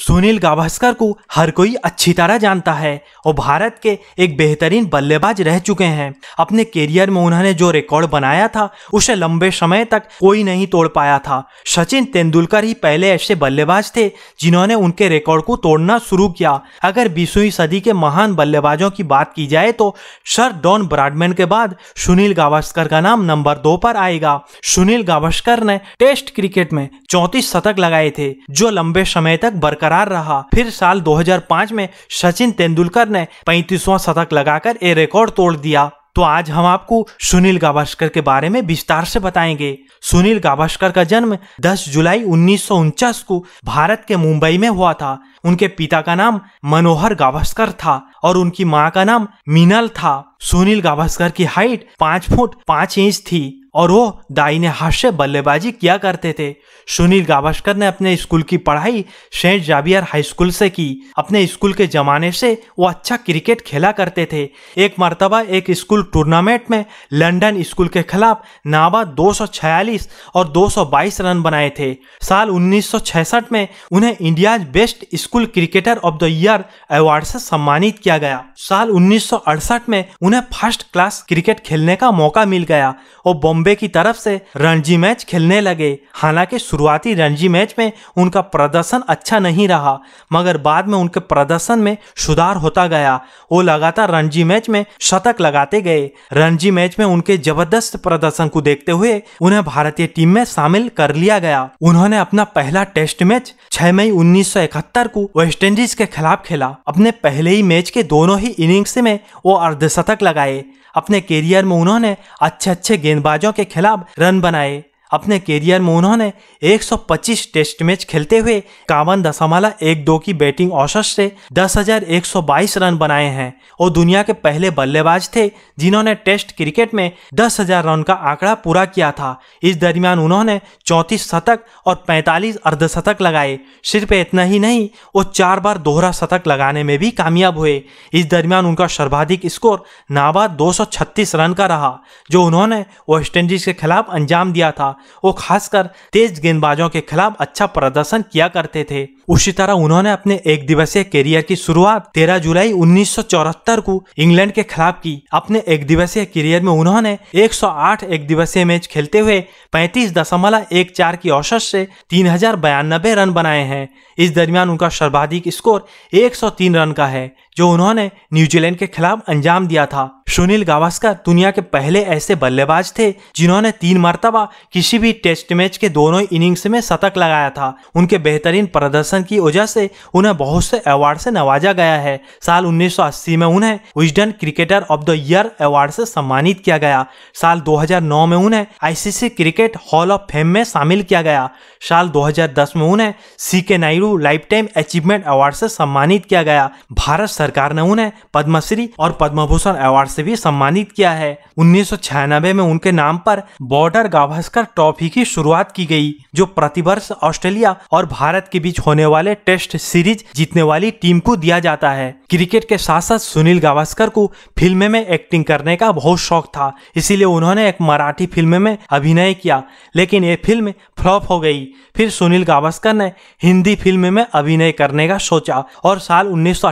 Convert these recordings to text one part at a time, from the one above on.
सुनील गावस्कर को हर कोई अच्छी तरह जानता है और भारत के एक बेहतरीन बल्लेबाज रह चुके हैं अपने कैरियर में उन्होंने जो रिकॉर्ड बनाया था उसे लंबे समय तक कोई नहीं तोड़ पाया था सचिन तेंदुलकर ही पहले ऐसे बल्लेबाज थे जिन्होंने उनके रिकॉर्ड को तोड़ना शुरू किया अगर बीसवीं सदी के महान बल्लेबाजों की बात की जाए तो सर डॉन ब्राडमैन के बाद सुनील गावस्कर का नाम नंबर दो पर आएगा सुनील गावस्कर ने टेस्ट क्रिकेट में चौतीस शतक लगाए थे जो लंबे समय तक बरकर बरकरार रहा फिर साल 2005 में सचिन तेंदुलकर ने पैंतीसवा शतक लगाकर ये रिकॉर्ड तोड़ दिया तो आज हम आपको सुनील गावस्कर के बारे में विस्तार से बताएंगे सुनील गावस्कर का जन्म 10 जुलाई उन्नीस को भारत के मुंबई में हुआ था उनके पिता का नाम मनोहर गावस्कर था और उनकी माँ का नाम मीनल था सुनील गावस्कर की हाइट पाँच फुट पाँच इंच थी और वो दाहिने हाथ से बल्लेबाजी किया करते थे सुनील गावस्कर ने अपने स्कूल की पढ़ाई सेंट जाबियर हाई स्कूल से की अपने स्कूल के जमाने से वो अच्छा क्रिकेट खेला करते थे एक मरतबा एक स्कूल टूर्नामेंट में लंदन स्कूल के खिलाफ नाबा दो और 222 रन बनाए थे साल 1966 में उन्हें India best school cricketer of the year award से सम्मानित किया गया साल उन्नीस में उन्हें फर्स्ट क्लास क्रिकेट खेलने का मौका मिल गया और बॉम्बे बॉम्बे की तरफ से रणजी मैच खेलने लगे हालांकि शुरुआती रणजी मैच में उनका प्रदर्शन अच्छा नहीं रहा मगर बाद में उनके प्रदर्शन में सुधार होता गया वो लगातार रणजी मैच में शतक लगाते गए रणजी मैच में उनके जबरदस्त प्रदर्शन को देखते हुए उन्हें भारतीय टीम में शामिल कर लिया गया उन्होंने अपना पहला टेस्ट मैच छह मई उन्नीस को वेस्ट इंडीज के खिलाफ खेला अपने पहले ही मैच के दोनों ही इनिंग्स में वो अर्धशतक लगाए अपने करियर में उन्होंने अच्छे अच्छे गेंदबाजों के खिलाफ रन बनाए अपने कैरियर में उन्होंने 125 टेस्ट मैच खेलते हुए इक्यावन दशमलव एक दो की बैटिंग औसत से 10,122 रन बनाए हैं और दुनिया के पहले बल्लेबाज थे जिन्होंने टेस्ट क्रिकेट में 10,000 रन का आंकड़ा पूरा किया था इस दरमियान उन्होंने 34 शतक और 45 अर्धशतक लगाए सिर्फ इतना ही नहीं वो चार बार दोहरा शतक लगाने में भी कामयाब हुए इस दरमियान उनका सर्वाधिक स्कोर नाबाद 236 रन का रहा जो उन्होंने वेस्टइंडीज के खिलाफ अंजाम दिया था वो खासकर तेज गेंदबाजों के खिलाफ अच्छा प्रदर्शन किया करते थे उसी तरह उन्होंने अपने एक दिवसीय करियर की शुरुआत 13 जुलाई 1974 को इंग्लैंड के खिलाफ की अपने एक दिवसीय करियर में उन्होंने 108 एक दिवसीय मैच खेलते हुए पैंतीस दशमलव एक चार की औसत से तीन रन बनाए हैं इस दरमियान उनका सर्वाधिक स्कोर 103 रन का है जो उन्होंने न्यूजीलैंड के खिलाफ अंजाम दिया था सुनील गावस्कर दुनिया के पहले ऐसे बल्लेबाज थे जिन्होंने तीन मरतबा किसी भी टेस्ट मैच के दोनों इनिंग्स में शतक लगाया था उनके बेहतरीन प्रदर्शन प्रदर्शन की वजह से उन्हें बहुत से अवार्ड से नवाजा गया है साल 1980 में उन्हें Wisden cricketer of the year award से सम्मानित किया गया साल 2009 में उन्हें ICC cricket hall of fame में शामिल किया गया साल 2010 में उन्हें C K Naidu life time achievement award से सम्मानित किया गया भारत सरकार ने उन्हें पद्मश्री और पद्मभूषण अवार्ड से भी सम्मानित किया है उन्नीस में उनके नाम पर बॉर्डर गावस्कर ट्रॉफी की शुरुआत की गई जो प्रतिवर्ष ऑस्ट्रेलिया और भारत के बीच होने होने वाले टेस्ट सीरीज जीतने वाली टीम को दिया जाता है क्रिकेट के साथ साथ सुनील गावस्कर को फिल्म में एक्टिंग करने का बहुत शौक था इसीलिए उन्होंने एक मराठी फिल्म में अभिनय किया लेकिन ये फिल्म फ्लॉप हो गई फिर सुनील गावस्कर ने हिंदी फिल्म में अभिनय करने का सोचा और साल उन्नीस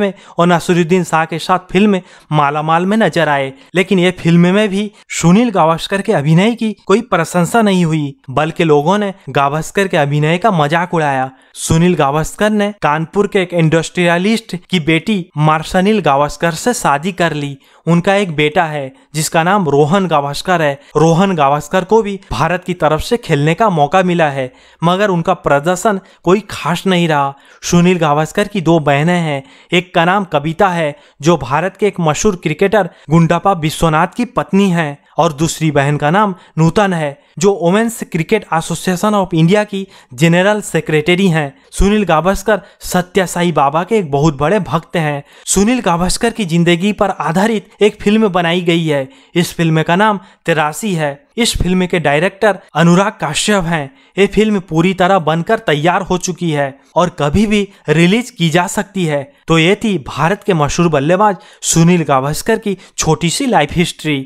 में और नसरुद्दीन शाह के साथ फिल्म मालामाल में नजर आए लेकिन ये फिल्म में भी सुनील गावस्कर के अभिनय की कोई प्रशंसा नहीं हुई बल्कि लोगों ने गावस्कर के अभिनय का मजाक उड़ाया सुनील गावस्कर ने कानपुर के एक इंडस्ट्रियलिस्ट की बेटी बेटी मार्शनिल गावस्कर से शादी कर ली उनका एक बेटा है जिसका नाम रोहन गावस्कर है रोहन गावस्कर को भी भारत की तरफ से खेलने का मौका मिला है मगर उनका प्रदर्शन कोई खास नहीं रहा सुनील गावस्कर की दो बहनें हैं एक का नाम कविता है जो भारत के एक मशहूर क्रिकेटर गुंडापा विश्वनाथ की पत्नी है और दूसरी बहन का नाम नूतन है जो women's cricket association of India की जनरल सेक्रेटरी हैं सुनील गावस्कर सत्या बाबा के एक बहुत बड़े भक्त हैं सुनील गावस्कर की जिंदगी पर आधारित एक फिल्म बनाई गई है इस फिल्म का नाम तेरासी है इस फिल्म के डायरेक्टर अनुराग काश्यप हैं ये फिल्म पूरी तरह बनकर तैयार हो चुकी है और कभी भी रिलीज की जा सकती है तो ये थी भारत के मशहूर बल्लेबाज सुनील गावस्कर की छोटी सी लाइफ हिस्ट्री